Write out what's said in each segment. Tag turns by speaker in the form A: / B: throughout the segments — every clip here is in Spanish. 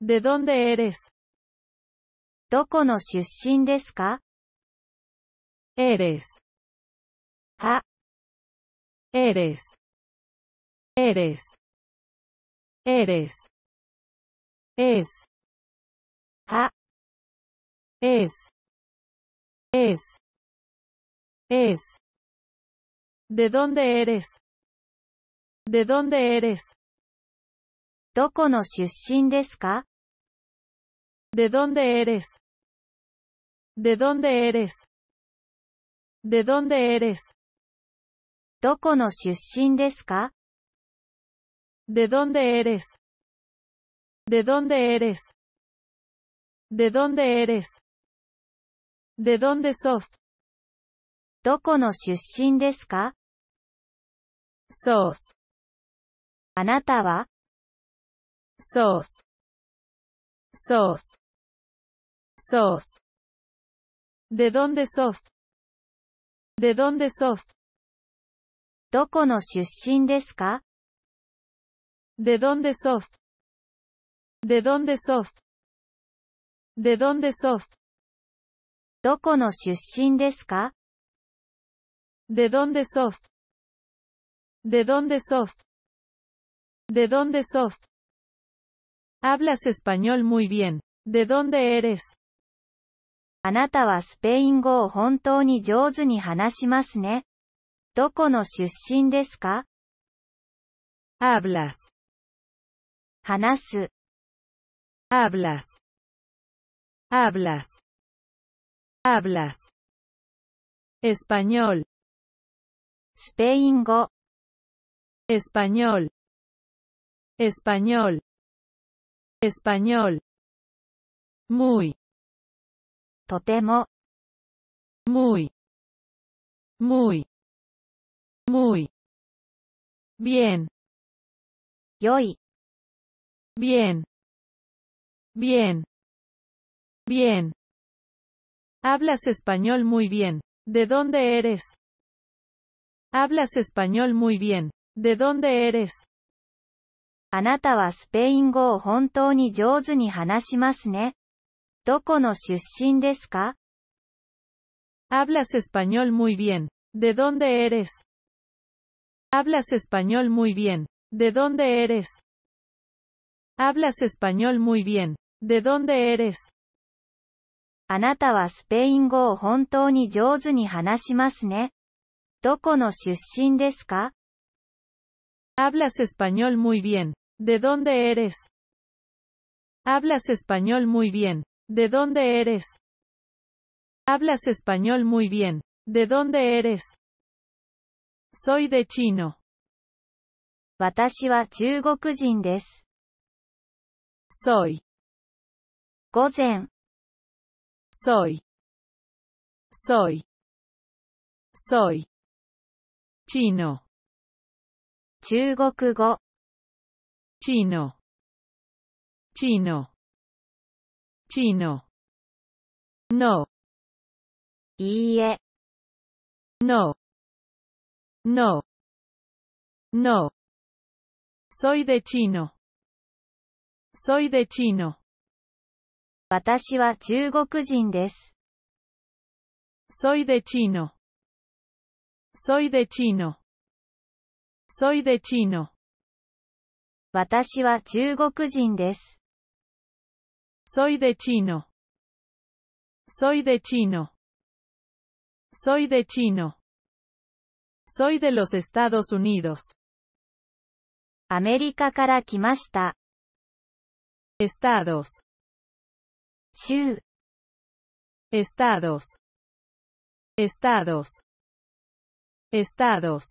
A: ¿De dónde eres? どこの出身ですか Eres. Ha. Eres. Eres. eres Es. Ha. Es. Es. ¿De dónde eres? ¿De dónde eres? どこの出身ですか ¿De dónde eres? ¿De dónde eres? ¿De dónde eres? eres? ¿De dónde eres? ¿De dónde eres? ¿De dónde eres? ¿De dónde sos? dónde Sos. wa? Sos. Sos. Sos. ¿De dónde sos? ¿De dónde sos? ¿De dónde sos? ¿De dónde sos? ¿De dónde sos? ¿De dónde sos? ¿De dónde sos? ¿De dónde sos? Hablas
B: español muy bien. ¿De dónde eres? あなたはスペイン語を本当に上手に話しますね。どこの出身ですか hablas, 話す、
A: hablas, hablas, hablas. Español, スペイン語、español, español, español. Muy, とても muy muy muy bien yoy bien bien bien hablas español muy bien ¿de dónde eres? hablas español muy bien
B: ¿de dónde eres? あなたはスペイン語を本当に上手に話しますね。どこの出身ですか
A: Hablas español muy bien. ¿De dónde eres? Hablas español muy bien. ¿De dónde eres? Hablas español muy
B: bien. ¿De dónde eres? あなたはスペイン語を本当に上手に話しますね。どこの出身ですか Hablas español muy bien. ¿De dónde eres?
A: Hablas español muy bien. ¿De dónde eres? Hablas español muy bien. ¿De dónde eres? Soy de chino. Soy. 午前 soy soy soy chino chino chino Chino. No. いいえ。No. No. No. Soy de chino. Soy de chino. 私は中国人です。Soy de chino. Soy de chino. Soy de chino. 私は中国人です。Soy de chino. Soy de chino. Soy de chino. Soy de los Estados Unidos. América. 州。Estados. Estados. Estados. estados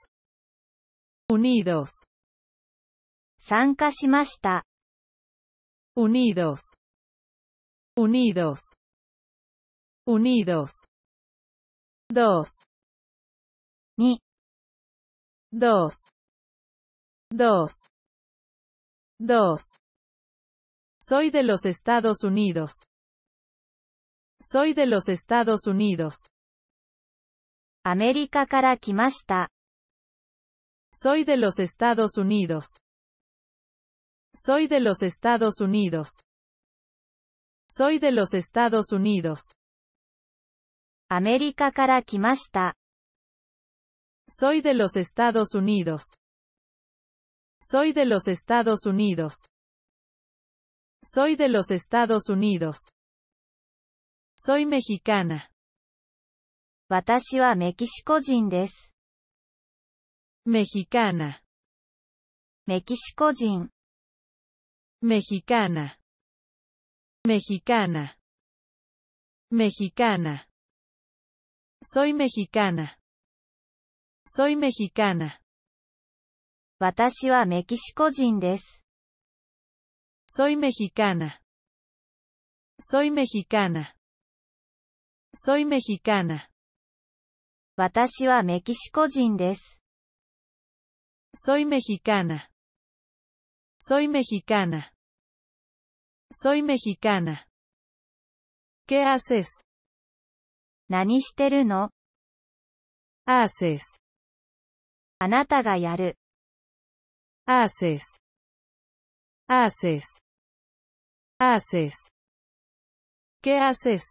A: Unidos. Unidos. Unidos. Unidos. dos, Ni. dos, dos, dos. Soy de los Estados Unidos. Soy de los Estados Unidos. América Soy de los Estados Unidos. Soy de los Estados Unidos. Soy de los Estados Unidos. América Soy de los Estados Unidos. Soy de los Estados Unidos. Soy de los Estados Unidos. Soy mexicana. Mexicana. 私はメキシコ人です。mexicana. Mexicana. Mexicana. Mexicana. Soy mexicana. Soy mexicana. Soy mexicana. Soy mexicana. Soy mexicana. Soy mexicana. Soy mexicana. Soy mexicana. ¿Qué haces? no? Haces. yaru. Haces. Haces. Haces. ¿Qué haces?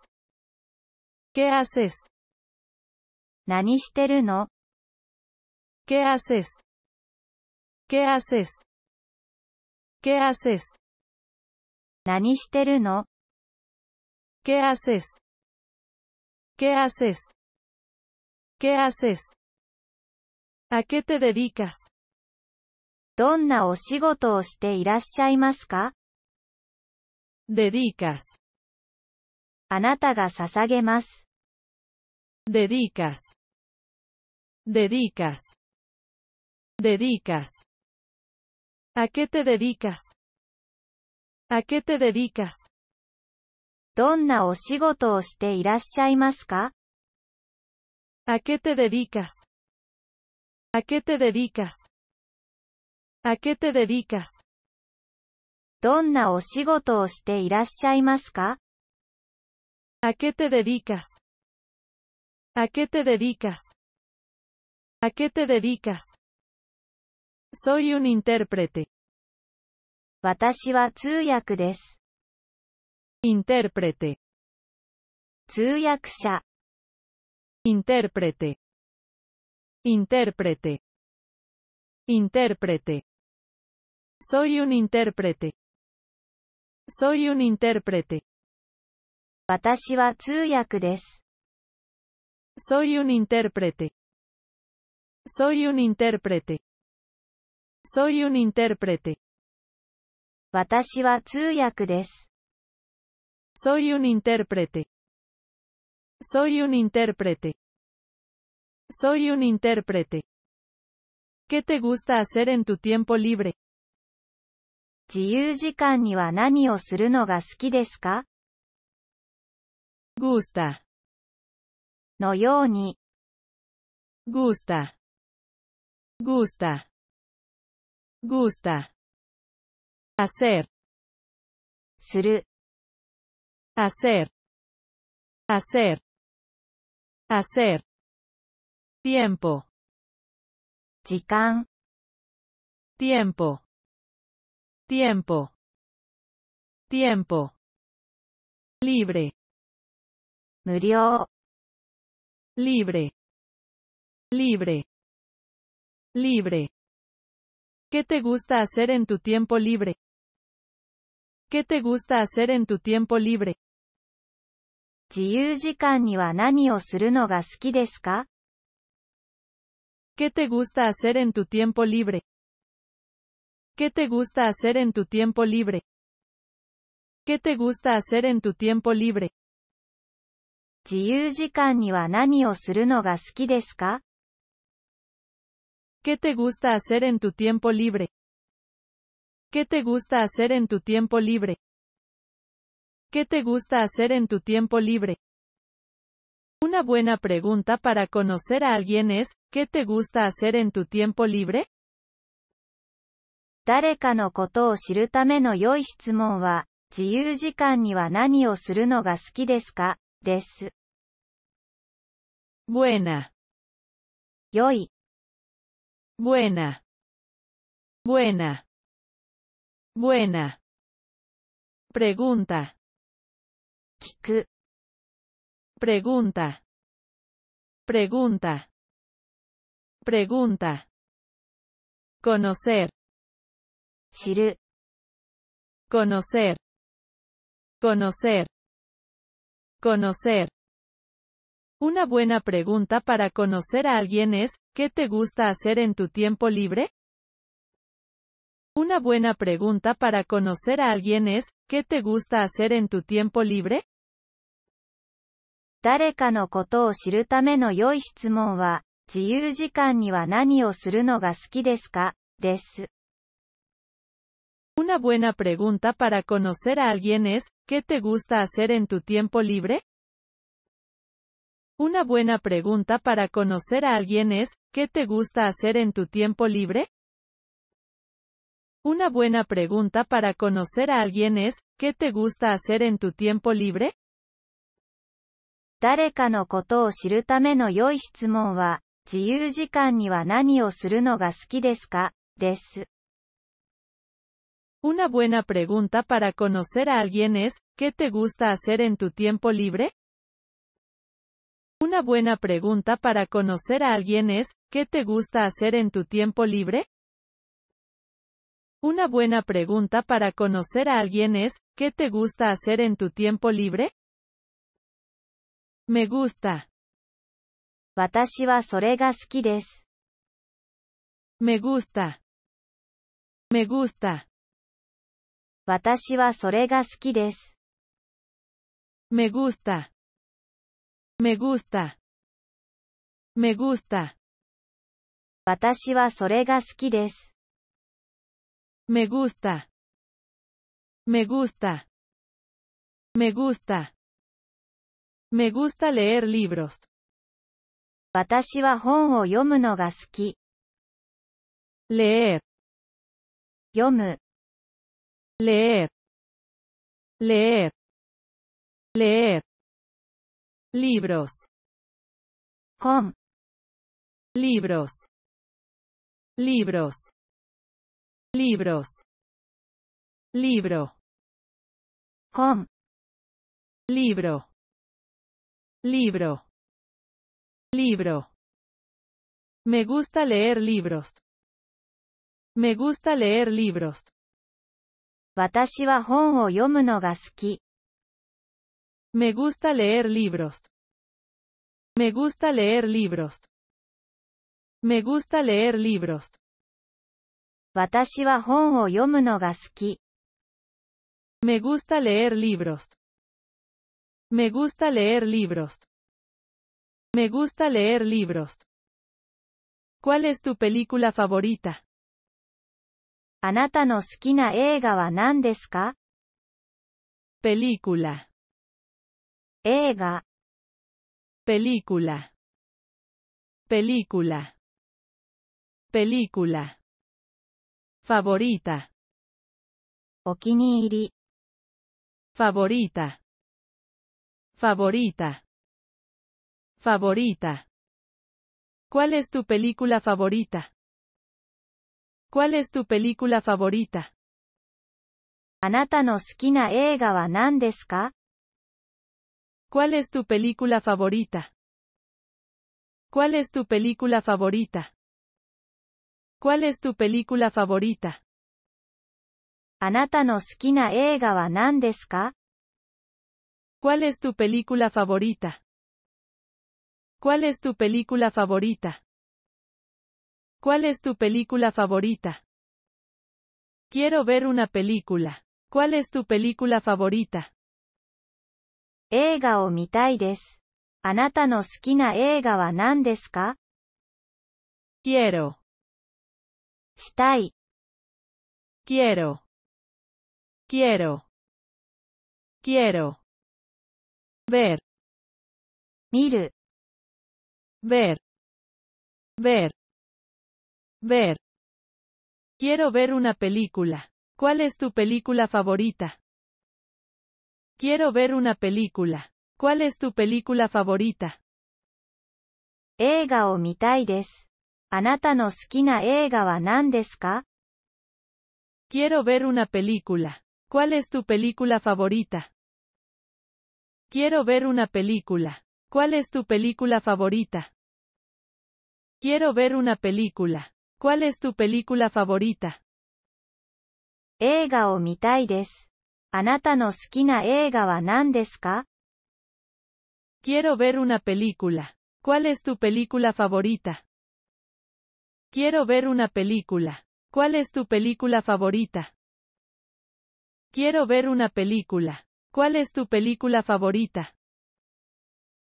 A: ¿Qué haces? no? ¿Qué haces? ¿Qué haces? ¿Qué haces? 何してるの ¿Qué haces? ¿Qué haces? ¿Qué haces? ¿A qué te dedicas? Donna o どんなお仕事をしていらっしゃいますか Dedicas. Dedicas. Dedicas. Dedicas. ¿A qué te dedicas? ¿A qué te dedicas? o どんなお仕事をしていらっしゃいますか ¿A qué te dedicas? ¿A qué te dedicas? ¿A qué te dedicas? o どんなお仕事をしていらっしゃいますか ¿A qué te dedicas? ¿A qué te dedicas? ¿A qué te dedicas? Soy un intérprete. 私は通訳です。インテープレテ。通訳者。インテープレテ。イインテープレテ。ソインイープレテ。ソイユンインテープレテ。私は通訳です。ソイユンインテープレテ。ソイユンインテープレテ。ソイユンインテープレテ。私は通訳です。Soy un intérprete. Soy un intérprete. Soy un intérprete. ¿Qué te gusta hacer en tu tiempo libre? 自由時間には何をするのが好きですか gusta のように gusta gusta gusta hacer, hacer, hacer, hacer, tiempo, tiempo, tiempo, tiempo, libre, libre, libre, libre. ¿Qué te gusta hacer en tu tiempo libre? ¿Qué te gusta hacer en tu tiempo libre? ¿Qué te gusta hacer en tu tiempo libre? ¿Qué te gusta hacer en tu tiempo libre? ¿Qué te gusta hacer en tu tiempo libre? ¿Qué te gusta hacer en tu tiempo libre? ¿Qué te gusta hacer en tu tiempo libre? ¿Qué te gusta hacer en tu tiempo libre? Una buena pregunta para conocer a alguien es, ¿qué te gusta hacer en tu tiempo libre? buena. buena. buena. Buena. Pregunta. Pregunta. Pregunta. Pregunta. Conocer. Conocer. Conocer. Conocer. Una buena pregunta para conocer a alguien es, ¿qué te gusta hacer en tu tiempo libre? Una buena pregunta para conocer a alguien es, ¿qué te gusta
B: hacer en tu tiempo libre? Una
A: buena pregunta para conocer a alguien es, ¿qué te gusta hacer en tu tiempo libre? Una buena pregunta para conocer a alguien es, ¿qué te gusta hacer en tu tiempo libre? Una buena pregunta para conocer a alguien es, ¿qué te gusta hacer en tu tiempo libre?
B: Una
A: buena pregunta para conocer a alguien es, ¿qué te gusta hacer en tu tiempo libre? Una buena pregunta para conocer a alguien es, ¿qué te gusta hacer en tu tiempo libre? Una buena pregunta para conocer a alguien es, ¿qué te gusta hacer en tu tiempo libre? Me gusta. Me gusta. Me gusta. Me gusta. Me gusta. Me gusta. 私はそれが好きです。me gusta. Me gusta. Me gusta. Me gusta leer libros. Leer. 読む、leer, leer, leer. Libros, Libros. libros libros, libro, con, libro, libro, libro. Me gusta leer libros. Me gusta leer libros. Me gusta leer libros. Me gusta leer libros. Me gusta leer libros. Me gusta leer libros. Me gusta leer libros. Me gusta leer libros. ¿Cuál es tu película favorita? あなたの好きな映画は何ですか Película. 映画 Película. Película. Película favorita, Okiniiri. favorita, favorita. favorita ¿Cuál es tu película favorita? ¿Cuál es tu película favorita? あなたの好きな映画は何ですか ¿Cuál es tu película favorita? ¿Cuál es tu película favorita? ¿Cuál es tu película favorita? ¿Cuál es tu película favorita? ¿Cuál es tu película favorita? ¿Cuál es tu película favorita? Quiero ver una película. ¿Cuál es tu película favorita? ka? Quiero Stai. quiero, quiero. quiero ver, ver ver, ver. Ver. Quiero ver una película. ¿Cuál es tu película favorita? Quiero ver una película. ¿Cuál es tu película favorita?
B: 映画を見たいです。あなたの好きな映画は何ですか
A: Quiero ver una película.
B: ¿Cuál es tu película favorita?
A: Quiero ver una película. ¿Cuál es tu película favorita? Quiero ver una película. ¿Cuál es tu película favorita?
B: Quiero ver una película. ¿Cuál
A: es tu película favorita? Quiero ver una película. ¿Cuál es tu película favorita? Quiero ver una película. ¿Cuál es tu película favorita?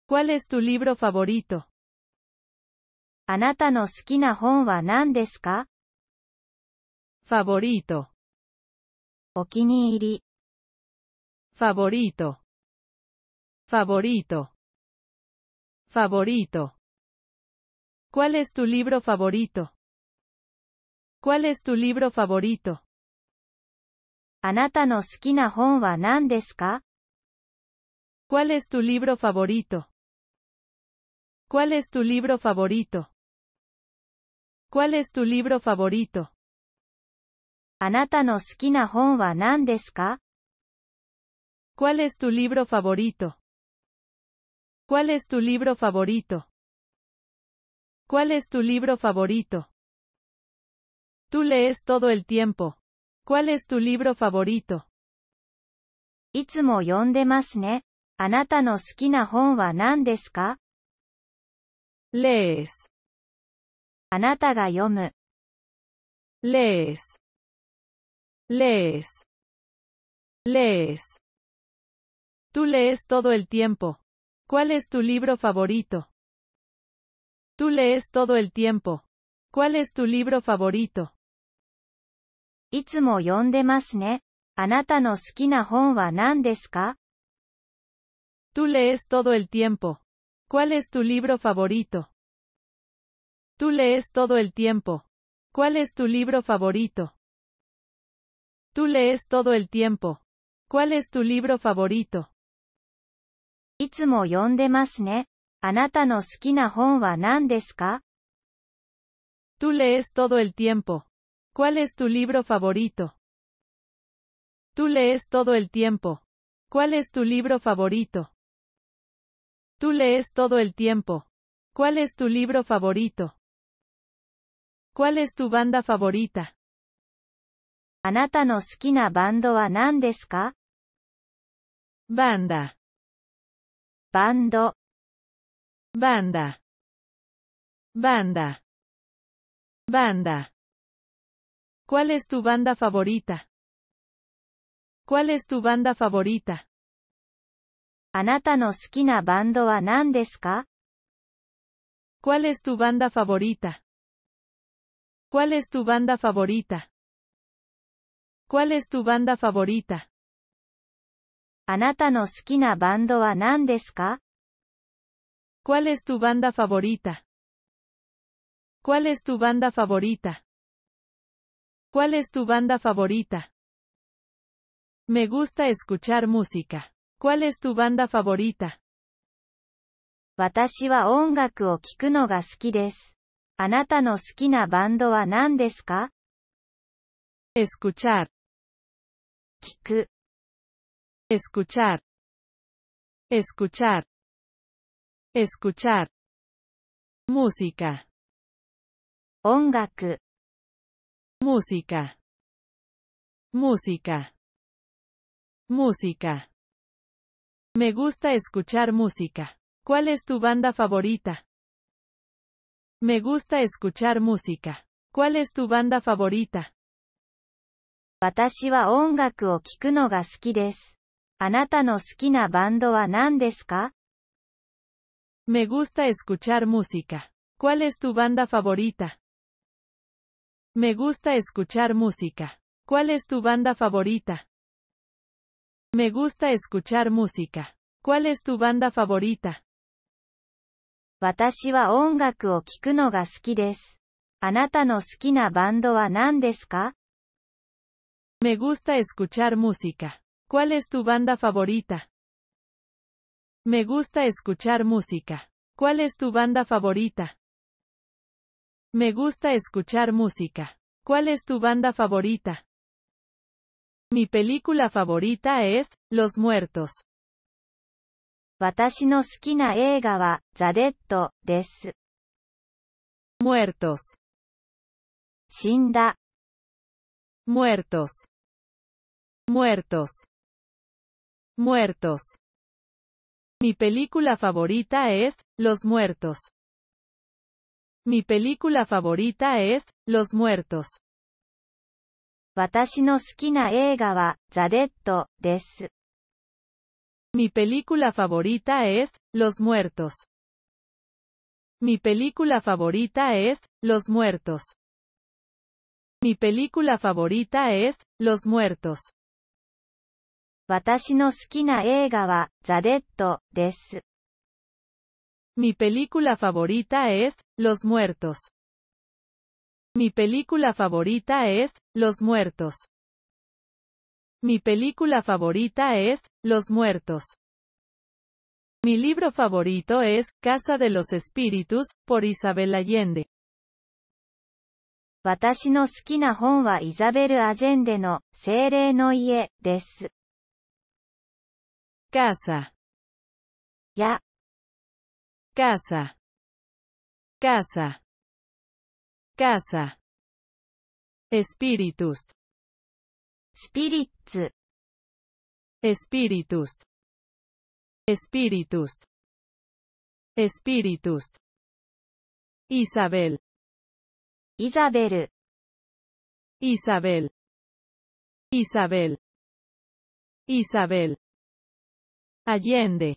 A: ¿Cuál es tu libro favorito? あなたの好きな本は何ですか favorito, Favorito. favorito, favorito. ¿Cuál es tu libro favorito? ¿Cuál es tu libro favorito? あなたの好きな本は何ですか ¿Cuál es tu libro favorito? ¿Cuál es tu libro favorito? ¿Cuál es tu libro favorito? ¿Cuál es tu libro favorito? ¿Cuál es tu libro favorito? ¿Cuál es tu libro favorito? Tú lees
B: todo el tiempo. ¿Cuál es tu libro favorito? いつも読んでますね。あなたの好きな本は何ですか Lees. Lees
A: Lees. Lees. Tú lees todo el tiempo. ¿Cuál es tu libro favorito?
B: Tú lees todo el tiempo. ¿Cuál es tu libro favorito? いつも読んでますね。あなたの好きな本は何ですか Tú lees todo el tiempo. ¿Cuál es tu libro
A: favorito? Tú lees todo el tiempo. ¿Cuál es tu libro favorito? Tú lees todo el tiempo. ¿Cuál es tu libro
B: favorito? いつも読んでますね。あなたの好きな本は何ですか Tú lees todo el tiempo. ¿Cuál
A: es tu libro favorito? Tú lees todo el tiempo. ¿Cuál es tu libro favorito? Tú lees todo el tiempo. ¿Cuál es tu libro favorito? ¿Cuál es tu banda favorita? bando ka? Banda. Bando banda banda banda ¿Cuál es tu banda favorita? ¿Cuál es tu banda favorita? あなたの好きなバンドは何ですか ¿Cuál es tu banda favorita? ¿Cuál es tu banda favorita? ¿Cuál es tu banda favorita? あなたの好きなバンドは何ですか ¿Cuál es tu banda favorita? ¿Cuál es tu banda favorita? ¿Cuál es tu banda favorita? Me gusta escuchar música. ¿Cuál es tu banda favorita?
B: 私は音楽を聴くのが好きです。あなたの好きなバンドは何ですか
A: Escuchar. escuchar Escuchar. Escuchar. Música. 音楽 música música música me gusta escuchar música ¿cuál es tu banda favorita? me gusta escuchar música ¿cuál es tu banda favorita?
B: 私は音楽を聴くのが好きです。あなたの好きなバンドは何ですか me gusta escuchar
A: música. ¿Cuál es tu banda favorita? Me gusta escuchar música. ¿Cuál es tu banda favorita? Me gusta escuchar música. ¿Cuál es tu banda favorita?
B: 私は音楽を聴くのが好きです。あなたの好きなバンドは何ですか Me gusta escuchar música.
A: ¿Cuál es tu banda favorita? Me gusta escuchar música. ¿Cuál es tu banda favorita? Me gusta escuchar música. ¿Cuál es tu banda favorita? Mi película favorita es Los Muertos. Muertos. Sinda Muertos. muertos. muertos. Mi película favorita es, Los Muertos. Mi película favorita es, Los Muertos. mi película favorita es, Los Muertos. Mi película favorita es, Los Muertos. Mi película favorita es, Los Muertos. Mi película favorita es, Los Muertos. Mi película favorita es, Los Muertos. Mi película favorita es, Los Muertos. Mi libro favorito es, Casa de los Espíritus, por Isabel Allende. Des casa, ya, casa, casa, casa, espíritus, spirits, espíritus, espíritus, espíritus, Isabel, Isabel, Isabel, Isabel, Isabel. Allende.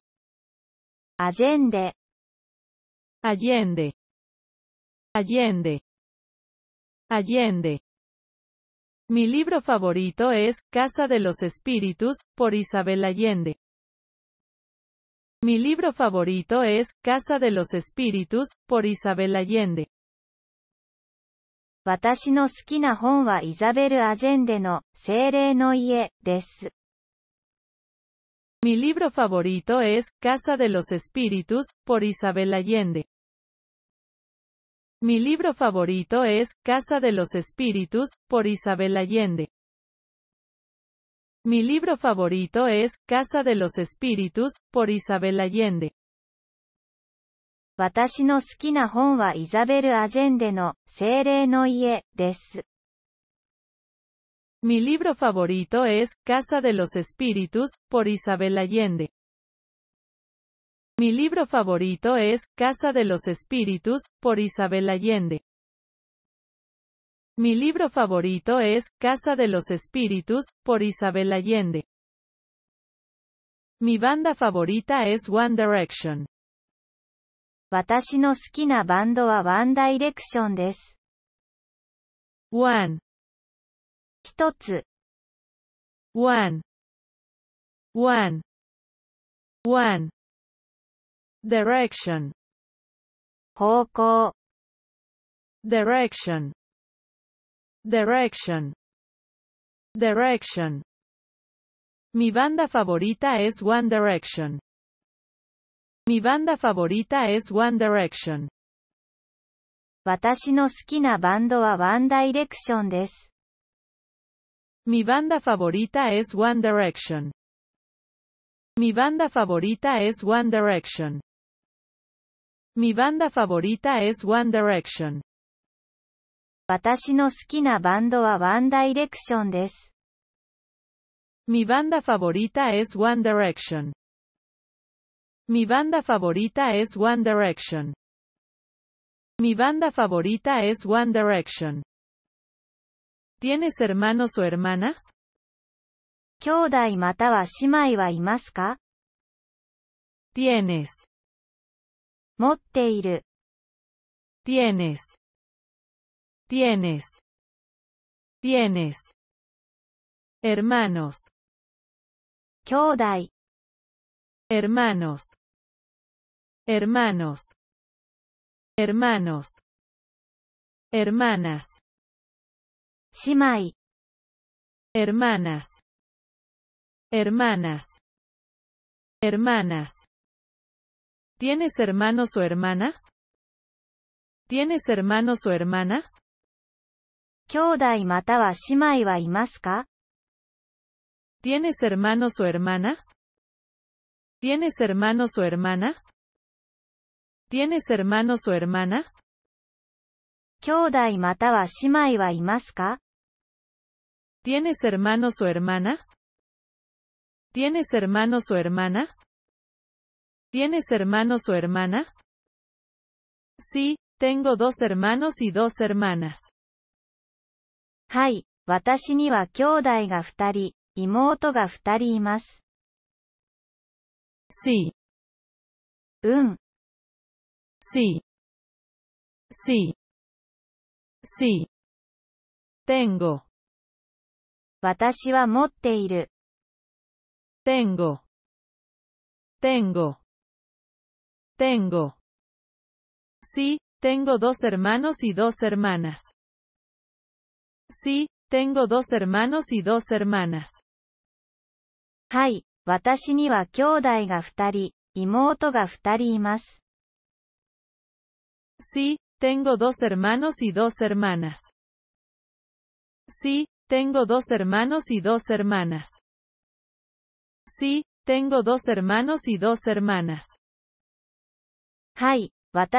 A: Allende. Allende. Allende. Allende. Mi libro favorito es Casa de los Espíritus, por Isabel Allende. Mi libro favorito es Casa de los Espíritus, por
B: Isabel Allende. Isabel sereno.
A: Mi libro favorito es Casa de los Espíritus, por Isabel Allende. Mi libro favorito es Casa de los Espíritus, por Isabel Allende. Mi libro favorito es Casa de los Espíritus, por Isabel Allende.
B: 私の好きな本はイザベル・アジェンデの精霊の家です。
A: mi libro favorito es Casa de los Espíritus, por Isabel Allende. Mi libro favorito es Casa de los Espíritus, por Isabel Allende. Mi libro favorito es Casa de los Espíritus, por Isabel Allende. Mi banda favorita es One Direction. One 一つ one one one direction 方向 direction direction direction Mi banda favorita es
B: One Direction. Mi banda favorita es One Direction. 私の好きなバンドはワンダイレクションです。
A: Mi banda favorita es One Direction. Mi banda favorita es One Direction. Mi banda
B: favorita es One Direction. Mi banda favorita es One Direction. Mi banda favorita es One
A: Direction. Mi banda favorita es One Direction. ¿Tienes hermanos o hermanas? 兄弟または姉妹はいますか Tienes. 持っている、Tienes. Tienes. Tienes. Tienes. Hermanos. Hermanos. Hermanos. Hermanos. Hermanas. Shimai. Hermanas. Hermanas. Hermanas. ¿Tienes hermanos o hermanas? ¿Tienes hermanos o hermanas? ka? ¿Tienes hermanos o hermanas? ¿Tienes hermanos o hermanas? ¿Tienes hermanos o hermanas? ¿Tienes hermanos o hermanas? ¿Tienes hermanos o hermanas? ¿Tienes hermanos o hermanas?
B: Sí, tengo dos hermanos y dos hermanas. Sí.
A: Sí. Sí. Sí. Tengo. 私は持っている。tengo, tengo, tengo. Sí, tengo dos hermanos y dos hermanas. Sí,
B: tengo dos hermanos y dos hermanas. はい、私には兄弟が二人、妹が二人います。
A: Sí, tengo dos hermanos y dos hermanas. Sí, Tengo dos hermanos y dos hermanas. Sí, tengo
B: dos hermanos y dos hermanas. Sí, tengo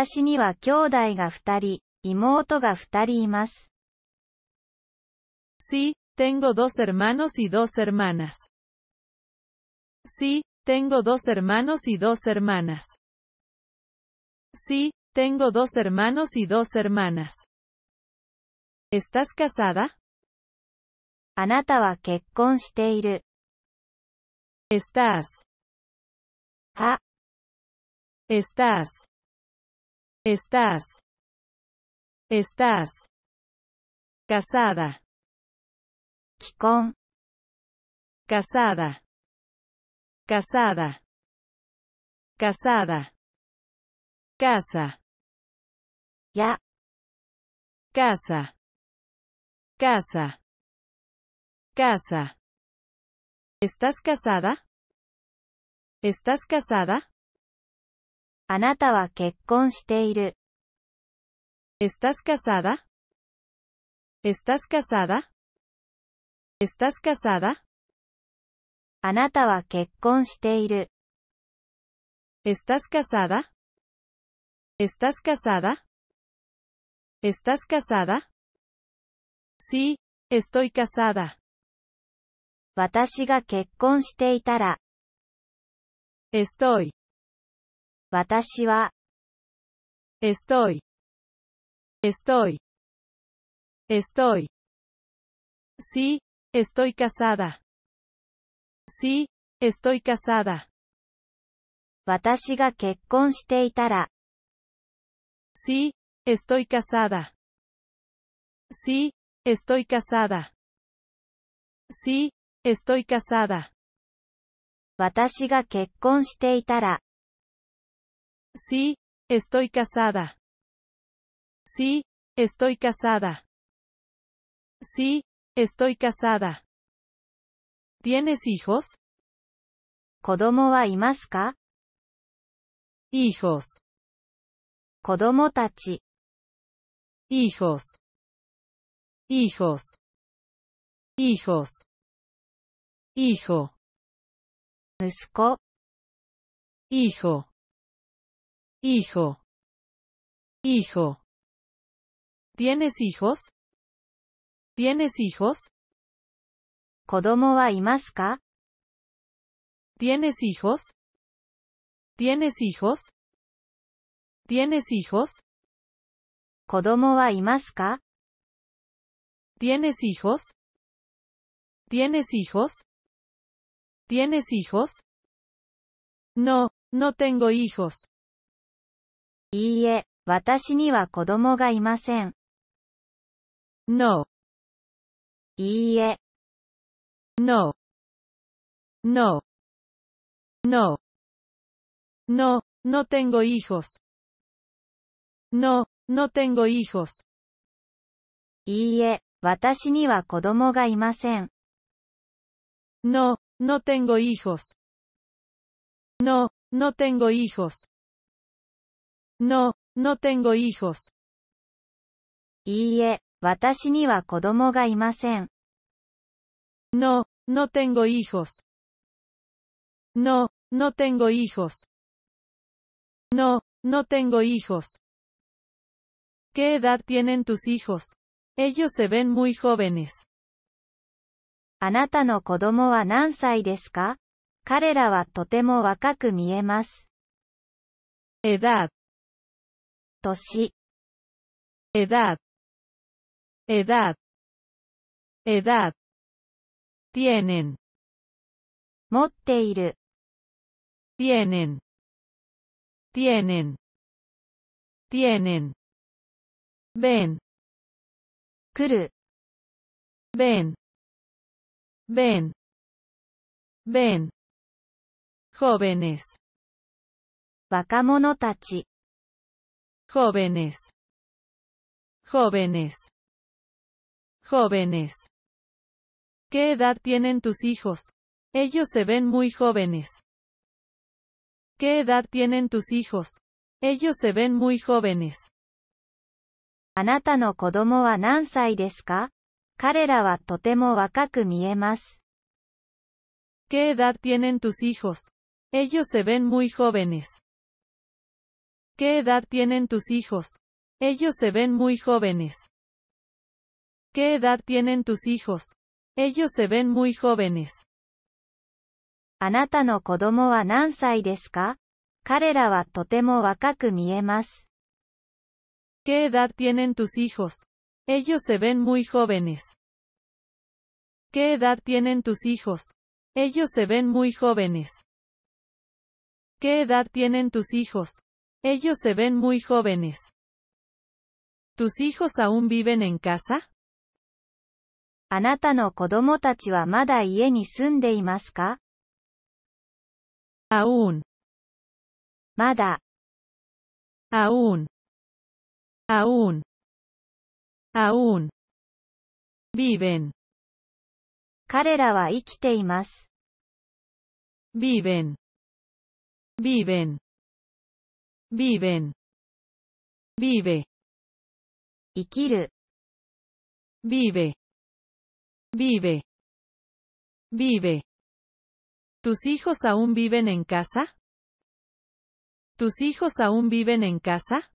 A: dos hermanos y dos hermanas. Sí, tengo dos hermanos y dos hermanas. Sí, tengo dos hermanos y dos hermanas. ¿Estás casada? estás! ¡Ah, estás, estás Estás. casada, 既婚、casada, casada, casada, Casada. casa, Casa. casa, Casa. ¿Estás casada? ¿Estás casada? ¿Estás casada? ¿Estás casada? ¿Estás casada? ¿Estás casada? ¿Estás casada? ¿Estás casada? Sí, estoy casada. 私が結婚していたら、estoy, consteitará. estoy, estoy. Estoy. Estoy. Sí, estoy casada. Sí, estoy casada. Sí, estoy casada. Sí, estoy casada. Sí, Estoy casada. Sí, estoy casada. Sí, estoy casada. Sí, estoy casada. ¿Tienes hijos? ka? Hijos. kodomo hijos Hijos. Hijos hijo, hijo, hijo, hijo. ¿Tienes hijos? ¿Tienes hijos? 子供はいますか ¿Tienes hijos? ¿Tienes hijos? ¿Tienes hijos? 子供はいますか ¿Tienes hijos? ¿Tienes hijos? ¿Tienes hijos? No, no tengo hijos. いいえ、私には子供がいません。No. いいえ、No. No. No. No, no no, tengo hijos. No, no tengo hijos. no. No tengo hijos. No, no tengo hijos. No, no tengo hijos. No, no tengo hijos. No, no tengo hijos. No, no tengo hijos.
B: ¿Qué edad tienen tus hijos? Ellos se ven muy jóvenes. あなたの子供は何歳ですか彼らはとても若く見えます。えだ。歳。
A: えだ。えだ。えだ。t i e 持っている。tienen。t i e n e 来る。v e Ven. Ven. Jóvenes. tachi. Jóvenes. Jóvenes. Jóvenes. ¿Qué edad tienen tus hijos? Ellos se ven muy jóvenes. ¿Qué edad tienen tus hijos? Ellos se ven muy jóvenes.
B: ka? qué edad tienen tus hijos?
A: Ellos se ven muy jóvenes. ¿Qué edad tienen tus hijos? Ellos se ven muy jóvenes. ¿Qué edad tienen tus hijos?
B: Ellos se ven muy jóvenes. ¿Qué edad tienen tus hijos? Ellos se ven muy jóvenes.
A: ¿Qué edad tienen tus hijos? Ellos se ven muy jóvenes. ¿Qué edad tienen tus hijos? Ellos se ven muy jóvenes. ¿Tus hijos aún viven en casa? あなたの子供たちはまだ家に住んでいますか Aún. Aún aún viven Viven. viven, viven, viven. vive, Ikiru. vive, vive, vive. ¿Tus hijos aún viven en casa? ¿Tus hijos aún viven en casa?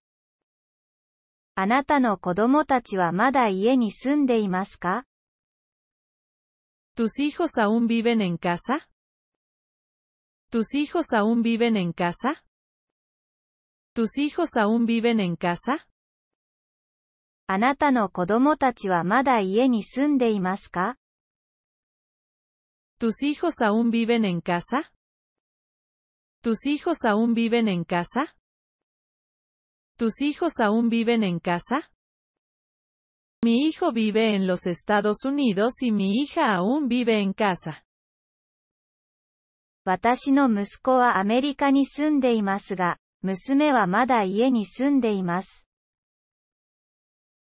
A: あなたの子供たちはまだ家に住んでいますか ¿Tus hijos aún viven en casa? ¿Tus hijos aún viven en casa? ¿Tus hijos aún viven en casa?
B: あなたの子供たちはまだ家に住んでいます
A: か ¿Tus hijos aún viven en casa? ¿Tus hijos aún viven en casa? ¿Tus hijos aún viven en casa? Mi hijo vive en los Estados Unidos y mi hija aún vive en casa.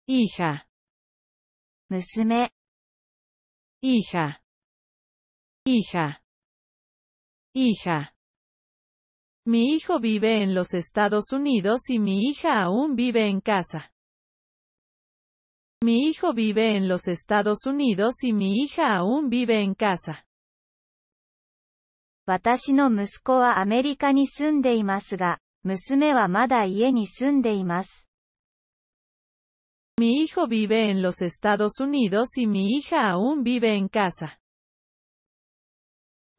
B: hija 娘
A: hija hija hija mi hijo vive en los Estados Unidos y mi hija aún vive en casa. Mi hijo vive en los Estados Unidos y mi hija aún vive en casa. Mi hijo vive en los Estados Unidos y mi hija aún vive en casa.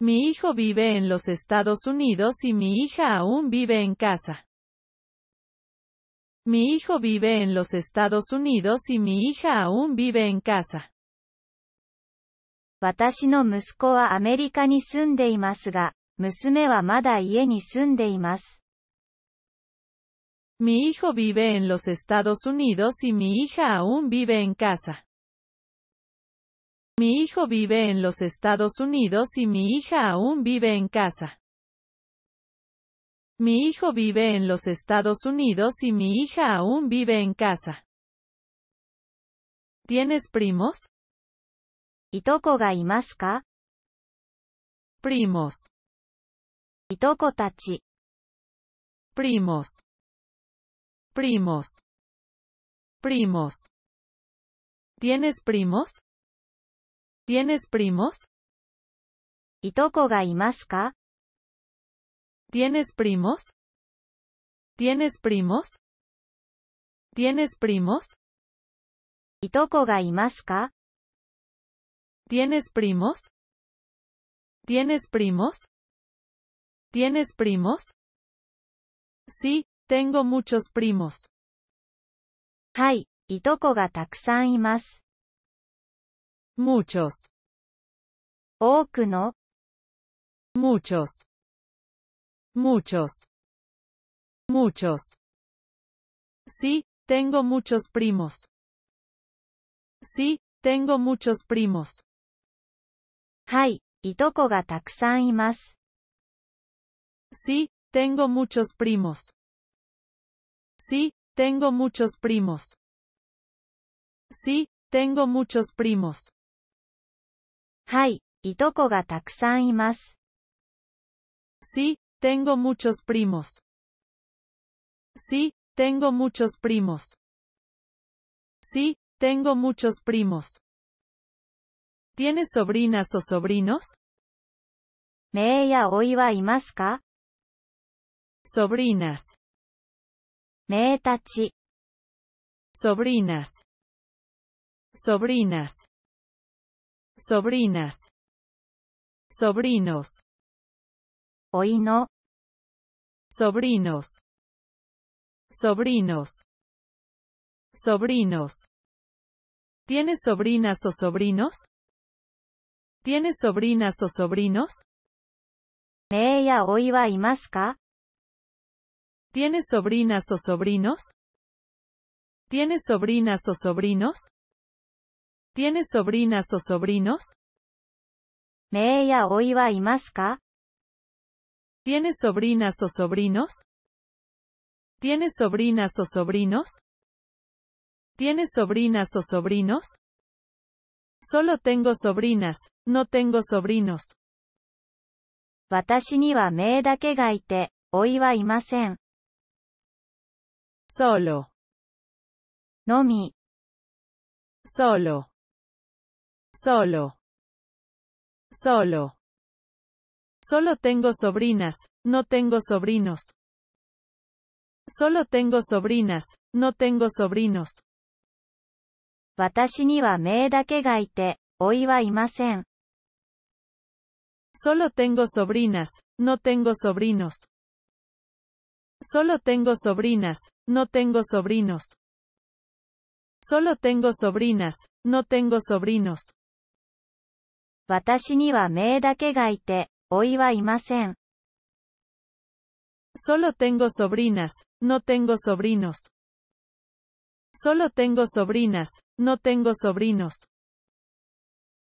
A: Mi hijo vive en los Estados Unidos y mi hija aún vive en casa. Mi hijo vive en los Estados Unidos y mi hija aún vive en casa. Mi hijo vive en los Estados Unidos y mi hija aún vive en casa. Mi hijo vive en los Estados Unidos y mi hija aún vive en casa. Mi hijo vive en los Estados Unidos y mi hija aún vive en casa. ¿Tienes primos? ¿Itoko ga ka? Primos. ¿Itoko tachi? Primos. Primos. Primos. ¿Tienes primos? ¿Tienes primos? ¿Itoko ga imasu ¿Tienes primos? ¿Tienes primos? ¿Tienes primos? ¿Itoko ga imasu ¿Tienes primos? ¿Tienes primos? ¿Tienes primos? Sí, tengo muchos primos. imasu muchos, Muchos. muchos, muchos. Sí, tengo muchos primos. Sí, tengo muchos primos. Sí, tengo muchos primos. Sí, tengo muchos primos. Sí, tengo muchos primos. Sí, tengo muchos primos. Sí, tengo muchos primos. Sí, tengo muchos primos. ¿Tienes sobrinas o sobrinos? ¿Me ya oiva y imasu ka? Sobrinas. ¿Me tachi? Sobrinas. Sobrinas sobrinas, sobrinos, oino, sobrinos, sobrinos, sobrinos. ¿Tienes sobrinas o sobrinos? ¿Tienes sobrinas o sobrinos? ella ¿Tienes sobrinas o sobrinos? ¿Tienes sobrinas o sobrinos? ¿Tienes sobrinas o sobrinos? ¿Tiene ¿Tienes sobrinas o sobrinos? ¿Tienes sobrinas o sobrinos? ¿Tienes sobrinas o sobrinos? Solo tengo sobrinas, no tengo sobrinos. Solo. mi. Solo. Solo. Solo. Solo tengo sobrinas, no tengo sobrinos. Solo tengo sobrinas, no tengo sobrinos. Solo tengo sobrinas, no tengo sobrinos. Solo tengo sobrinas, no tengo sobrinos. Solo tengo sobrinas, no tengo sobrinos. Solo tengo sobrinas, no tengo sobrinos. Solo tengo sobrinas, no tengo sobrinos.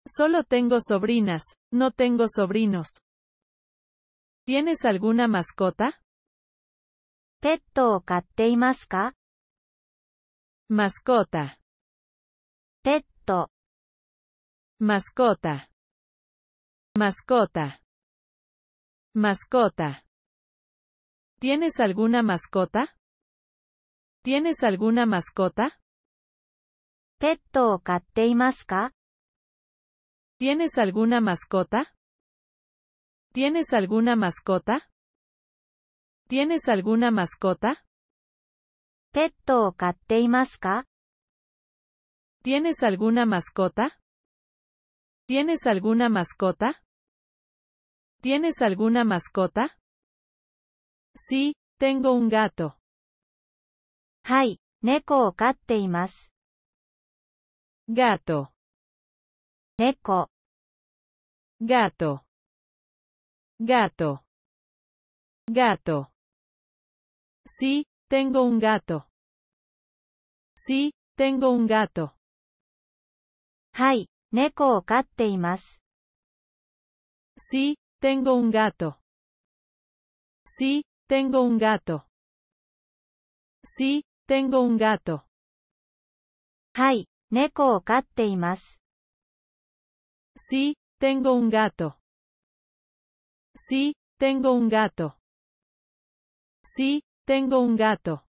A: Solo tengo sobrinas, no tengo sobrinos. ¿Tienes alguna mascota? masca. mascota, Mascota. Mascota. Mascota. ¿Tienes alguna mascota? ¿Tienes alguna mascota? masca. ¿Tienes alguna mascota? ¿Tienes alguna mascota? ¿Tienes alguna mascota? masca. ¿Tienes alguna mascota? ¿Tienes alguna mascota? ¿Tienes alguna mascota? Sí, tengo un gato. o 猫 gato gato gato Gato. sí, tengo un gato. sí, tengo un gato. はい、Sí, tengo un gato. Sí, tengo un gato. Sí, tengo un gato. Sí, tengo un gato. Sí, tengo un gato. Sí, tengo un gato.